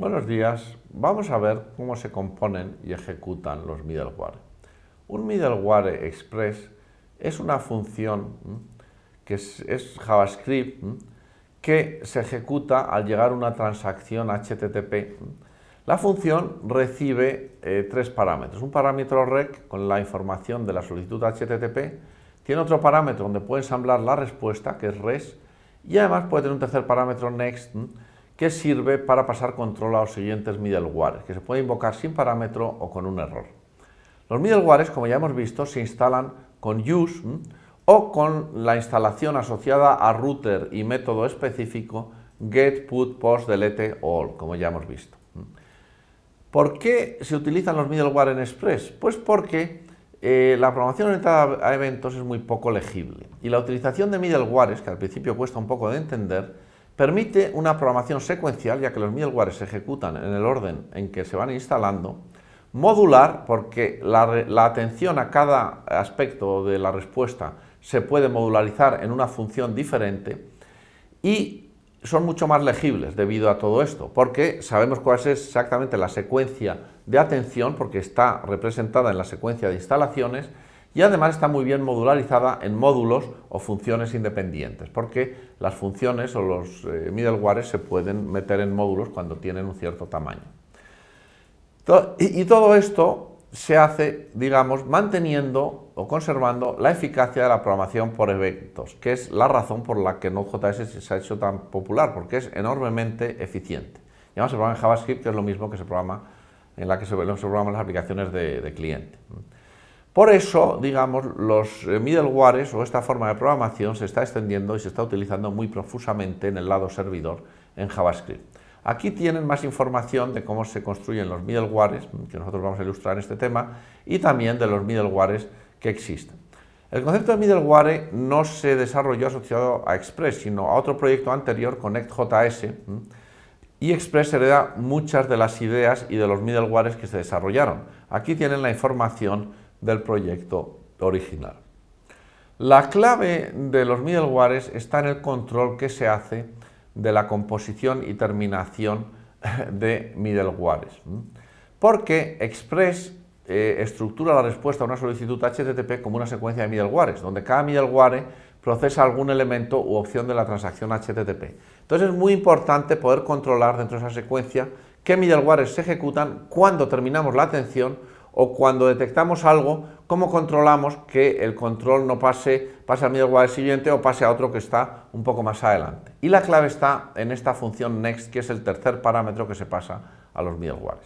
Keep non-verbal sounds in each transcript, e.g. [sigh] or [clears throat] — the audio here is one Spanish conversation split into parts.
Buenos días. Vamos a ver cómo se componen y ejecutan los middleware. Un middleware express es una función que es, JavaScript que se ejecuta al llegar una transacción HTTP. La función recibe eh, tres parámetros. Un parámetro rec con la información de la solicitud HTTP. Tiene otro parámetro donde puede ensamblar la respuesta, que es res. Y además puede tener un tercer parámetro next que sirve para pasar control a los siguientes middlewares, que se puede invocar sin parámetro o con un error. Los middlewares, como ya hemos visto, se instalan con use o con la instalación asociada a router y método específico get, put, post, delete all, como ya hemos visto. ¿Por qué se utilizan los middleware en Express? Pues porque eh, la programación orientada a eventos es muy poco legible y la utilización de middlewares, que al principio cuesta un poco de entender, Permite una programación secuencial, ya que los middleware se ejecutan en el orden en que se van instalando. Modular, porque la atención a cada aspecto de la respuesta se puede modularizar en una función diferente. Y son mucho más legibles debido a todo esto, porque sabemos cuál es exactamente la secuencia de atención, porque está representada en la secuencia de instalaciones, y además está muy bien modularizada en módulos o funciones independientes, porque las funciones o los eh, middlewares se pueden meter en módulos cuando tienen un cierto tamaño. Y, todo esto se hace, digamos, manteniendo o conservando la eficacia de la programación por eventos, que es la razón por la que Node.js se ha hecho tan popular, porque es enormemente eficiente. Y además se programa en JavaScript, que es lo mismo que se programa en la que se, programan las aplicaciones de cliente. Por eso, digamos, los eh, middlewares o esta forma de programación se está extendiendo y se está utilizando muy profusamente en el lado servidor en JavaScript. Aquí tienen más información de cómo se construyen los middlewares, que nosotros vamos a ilustrar en este tema, y también de los middlewares que existen. El concepto de middleware no se desarrolló asociado a Express, sino a otro proyecto anterior, ConnectJS, y Express hereda muchas de las ideas y de los middlewares que se desarrollaron. Aquí tienen la información del proyecto original. La clave de los middlewares está en el control que se hace de la composición y terminación [laughs] de middlewares, porque Express eh, estructura la respuesta a una solicitud HTTP como una secuencia de middlewares, donde cada middleware procesa algún elemento u opción de la transacción HTTP. Entonces es muy importante poder controlar dentro de esa secuencia qué middlewares se ejecutan, cuando terminamos la atención o cuando detectamos algo, cómo controlamos que el control no pase, pase al middleware siguiente o pase a otro que está un poco más adelante. Y la clave está en esta función next, que es el tercer parámetro que se pasa a los middlewares.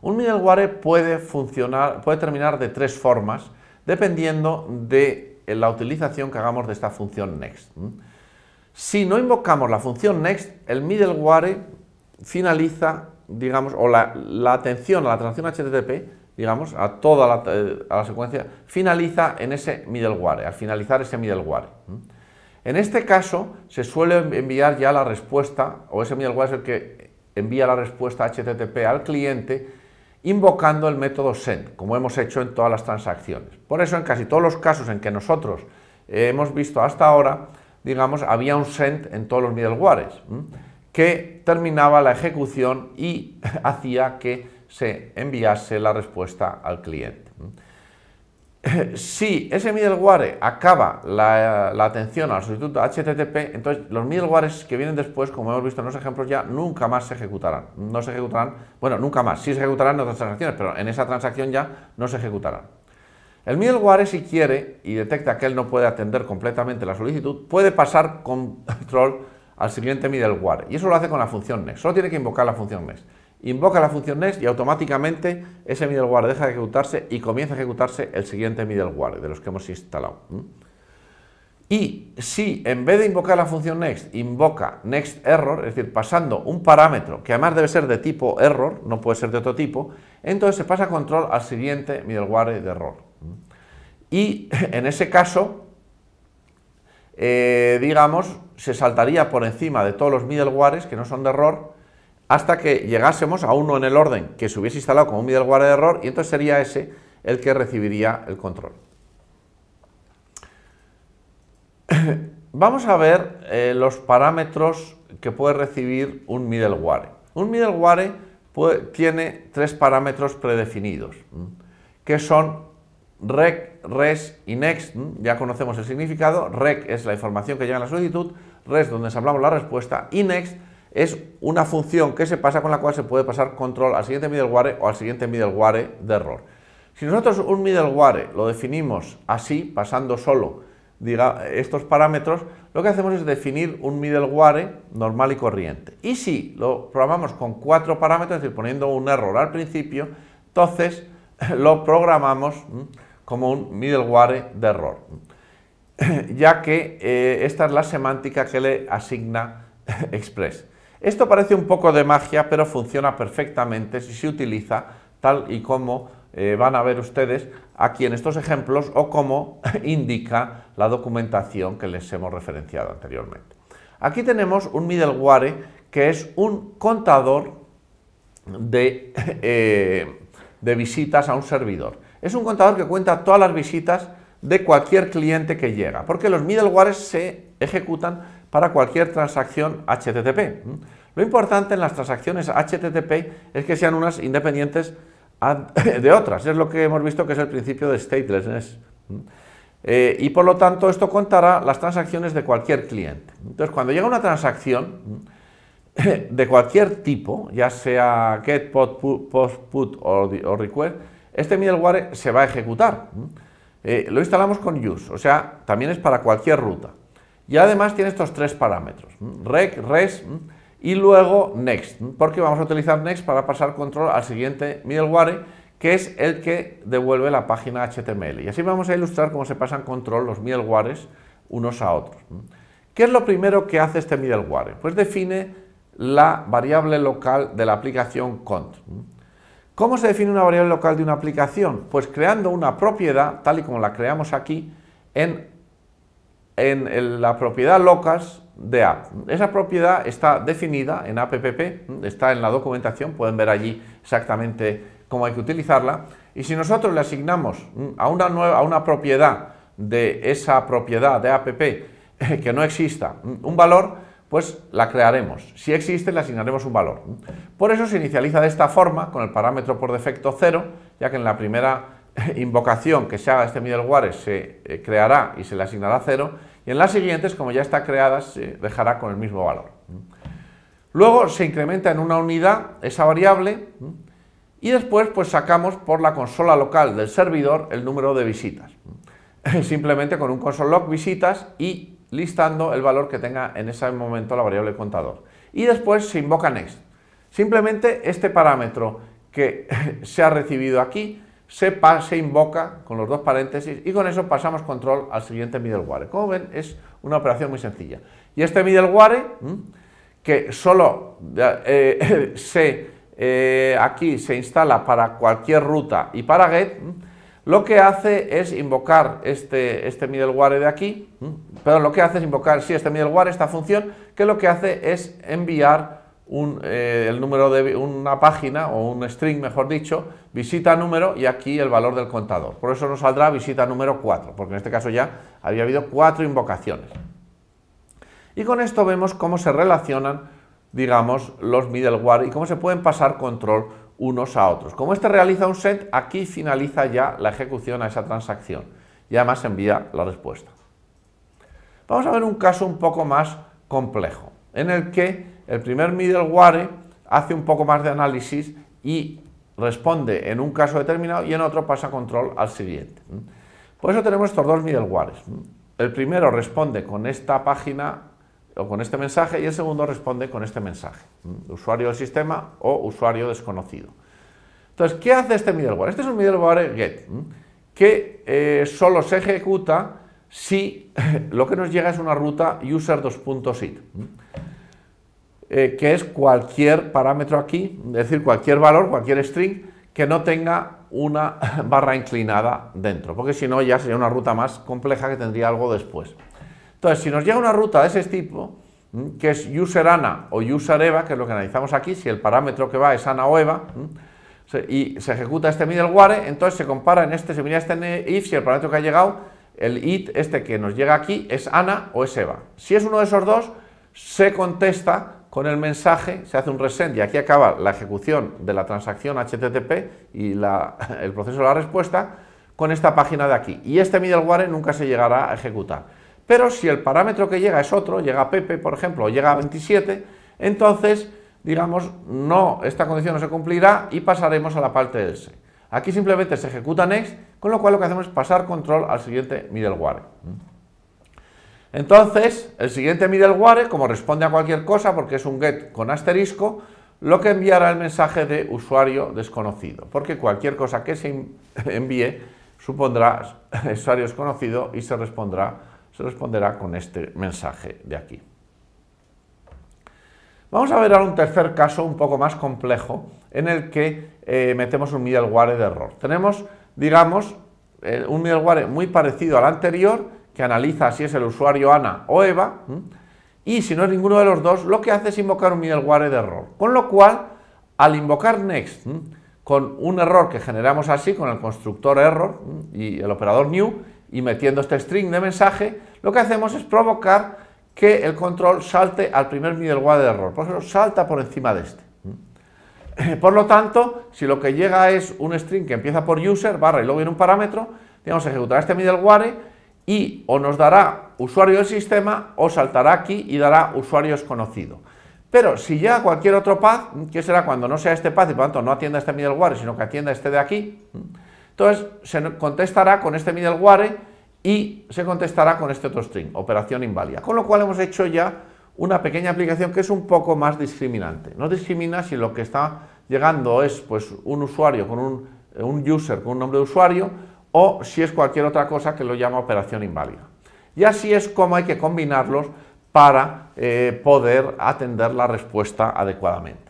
Un middleware puede, funcionar, puede terminar de tres formas, dependiendo de la utilización que hagamos de esta función next. Si no invocamos la función next, el middleware finaliza digamos, o la, atención a la transacción HTTP, digamos, a toda la, eh, la secuencia, finaliza en ese middleware, al finalizar ese middleware. En este caso, se suele enviar ya la respuesta, o ese middleware es el que envía la respuesta HTTP al cliente, invocando el método send, como hemos hecho en todas las transacciones. Por eso, en casi todos los casos en que nosotros hemos visto hasta ahora, digamos, había un send en todos los middlewares que terminaba la ejecución y [laughs] hacía que se enviase la respuesta al cliente. Si ese middleware acaba la, atención al solicitud HTTP, entonces los middlewares que vienen después, como hemos visto en los ejemplos ya, nunca más se ejecutarán. No se ejecutarán, bueno, nunca más, sí se ejecutarán en otras transacciones, pero en esa transacción ya no se ejecutarán. El middleware, si quiere y detecta que él no puede atender completamente la solicitud, puede pasar control al siguiente middleware. Y eso lo hace con la función next. Solo tiene que invocar la función next. Invoca la función next y automáticamente ese middleware deja de ejecutarse y comienza a ejecutarse el siguiente middleware de los que hemos instalado. Y si en vez de invocar la función next invoca next error, es decir, pasando un parámetro que además debe ser de tipo error, no puede ser de otro tipo, entonces se pasa control al siguiente middleware de error. Y [laughs] en ese caso eh, digamos, se saltaría por encima de todos los middlewares que no son de error hasta que llegásemos a uno en el orden que se hubiese instalado como un middleware de error y entonces sería ese el que recibiría el control. [coughs] Vamos a ver eh, los parámetros que puede recibir un middleware. Un middleware tiene tres parámetros predefinidos, que son Rec, res y next, ya conocemos el significado. Rec es la información que llega en la solicitud, res donde ensamblamos la respuesta y next es una función que se pasa con la cual se puede pasar control al siguiente middleware o al siguiente middleware de error. Si nosotros un middleware lo definimos así, pasando solo diga, estos parámetros, lo que hacemos es definir un middleware normal y corriente. Y si lo programamos con cuatro parámetros, es decir, poniendo un error al principio, entonces [laughs] lo programamos como un middleware de error, [clears throat] ya que eh, esta es la semántica que le asigna [laughs] Express. Esto parece un poco de magia, pero funciona perfectamente si se utiliza tal y como eh, van a ver ustedes aquí en estos ejemplos o como [laughs] indica la documentación que les hemos referenciado anteriormente. Aquí tenemos un middleware que es un contador de [laughs] eh, visitas a un servidor. Es un contador que cuenta todas las visitas de cualquier cliente que llega, porque los middlewares se ejecutan para cualquier transacción HTTP. Lo importante en las transacciones HTTP es que sean unas independientes [laughs] de otras, es lo que hemos visto que es el principio de statelessness. Eh, y por lo tanto esto contará las transacciones de cualquier cliente. Entonces cuando llega una transacción [laughs] de cualquier tipo, ya sea get, POST, PUT o request, este middleware se va a ejecutar. Eh, lo instalamos con use, o sea, también es para cualquier ruta. Y además tiene estos tres parámetros, rec, res y luego next, porque vamos a utilizar next para pasar control al siguiente middleware, que es el que devuelve la página HTML. Y así vamos a ilustrar cómo se pasan control los middlewares unos a otros. ¿Qué es lo primero que hace este middleware? Pues define la variable local de la aplicación cont. ¿Cómo se define una variable local de una aplicación? Pues creando una propiedad, tal y como la creamos aquí, en, la propiedad locas de app. Esa propiedad está definida en app, está en la documentación, pueden ver allí exactamente cómo hay que utilizarla. Y si nosotros le asignamos mm, a una, nueva, a una propiedad de esa propiedad de app [laughs] que no exista mm, un valor, pues la crearemos. Si existe, le asignaremos un valor. Por eso se inicializa de esta forma, con el parámetro por defecto 0, ya que en la primera [laughs] invocación que se haga este middleware se eh, creará y se le asignará 0, y en las siguientes, como ya está creada, se dejará con el mismo valor. Luego se incrementa en una unidad esa variable y después pues sacamos por la consola local del servidor el número de visitas. [laughs] Simplemente con un console.log visitas y listando el valor que tenga en ese momento la variable contador. Y después se invoca next. Simplemente este parámetro que [laughs] se ha recibido aquí se, se invoca con los dos paréntesis y con eso pasamos control al siguiente middleware. Como ven, es una operación muy sencilla. Y este middleware, que solo eh, [laughs] se, eh, aquí se instala para cualquier ruta y para get, lo que hace es invocar este, este middleware de aquí, perdón, lo que hace es invocar, sí, este middleware, esta función, que lo que hace es enviar eh, el número de una página o un string, mejor dicho, visita número y aquí el valor del contador. Por eso nos saldrá visita número 4, porque en este caso ya había habido cuatro invocaciones. Y con esto vemos cómo se relacionan, digamos, los middleware y cómo se pueden pasar control unos a otros. Como este realiza un set, aquí finaliza ya la ejecución a esa transacción y además envía la respuesta. Vamos a ver un caso un poco más complejo, en el que el primer middleware hace un poco más de análisis y responde en un caso determinado y en otro pasa control al siguiente. Por eso tenemos estos dos middlewares. El primero responde con esta página o con este mensaje y el segundo responde con este mensaje, mm, usuario del sistema o usuario desconocido. Entonces, ¿qué hace este middleware? Este es un middleware GET mm, que eh, solo se ejecuta si [laughs] lo que nos llega es una ruta user 2.sit, mm, eh, que es cualquier parámetro aquí, es decir, cualquier valor, cualquier string que no tenga una [laughs] barra inclinada dentro, porque si no ya sería una ruta más compleja que tendría algo después. Entonces, si nos llega una ruta de ese tipo, mm, que es user ANA o user EVA, que es lo que analizamos aquí, si el parámetro que va es ANA o EVA, mm, y se ejecuta este middleware, entonces se compara en este, se mira este if, si el parámetro que ha llegado, el it, este que nos llega aquí, es ANA o es EVA. Si es uno de esos dos, se contesta con el mensaje, se hace un resend y aquí acaba la ejecución de la transacción HTTP y [laughs] el proceso de la respuesta con esta página de aquí. Y este middleware nunca se llegará a ejecutar. Pero si el parámetro que llega es otro, llega Pepe, por ejemplo, o llega a 27, entonces, digamos, no, esta condición no se cumplirá y pasaremos a la parte del else. Aquí simplemente se ejecuta next, con lo cual lo que hacemos es pasar control al siguiente middleware. Entonces, el siguiente middleware, como responde a cualquier cosa, porque es un get con asterisco, lo que enviará el mensaje de usuario desconocido, porque cualquier cosa que se [laughs] envíe supondrá [laughs] usuario desconocido y se respondrá se responderá con este mensaje de aquí. Vamos a ver ahora un tercer caso un poco más complejo en el que eh, metemos un middleware de error. Tenemos, digamos, eh, un middleware muy parecido al anterior que analiza si es el usuario Ana o Eva y si no es ninguno de los dos, lo que hace es invocar un middleware de error. Con lo cual, al invocar next con un error que generamos así con el constructor error y el operador new, y metiendo este string de mensaje, lo que hacemos es provocar que el control salte al primer middleware de error. Por eso salta por encima de este. [laughs] Por lo tanto, si lo que llega es un string que empieza por user, barra y luego viene un parámetro, digamos, ejecutar este middleware y o nos dará usuario del sistema o saltará aquí y dará usuario desconocido. Pero si llega cualquier otro path, que será cuando no sea este path y por lo tanto no atienda este middleware, sino que atienda este de aquí, entonces se contestará con este middleware y se contestará con este otro string, operación inválida. Con lo cual hemos hecho ya una pequeña aplicación que es un poco más discriminante. No discrimina si lo que está llegando es pues, un usuario con un, eh, user con un nombre de usuario o si es cualquier otra cosa que lo llama operación inválida. Y así es como hay que combinarlos para eh, poder atender la respuesta adecuadamente.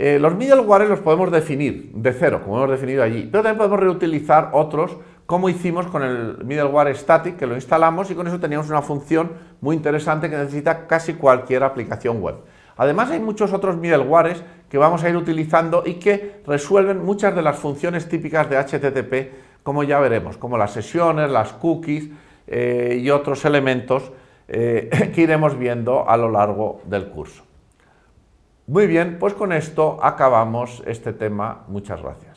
Eh, los middlewares los podemos definir de cero, como hemos definido allí, pero también podemos reutilizar otros, como hicimos con el middleware static, que lo instalamos y con eso teníamos una función muy interesante que necesita casi cualquier aplicación web. Además hay muchos otros middlewares que vamos a ir utilizando y que resuelven muchas de las funciones típicas de HTTP, como ya veremos, como las sesiones, las cookies eh, y otros elementos eh, [laughs] que iremos viendo a lo largo del curso. Muy bien, pues con esto acabamos este tema. Muchas gracias.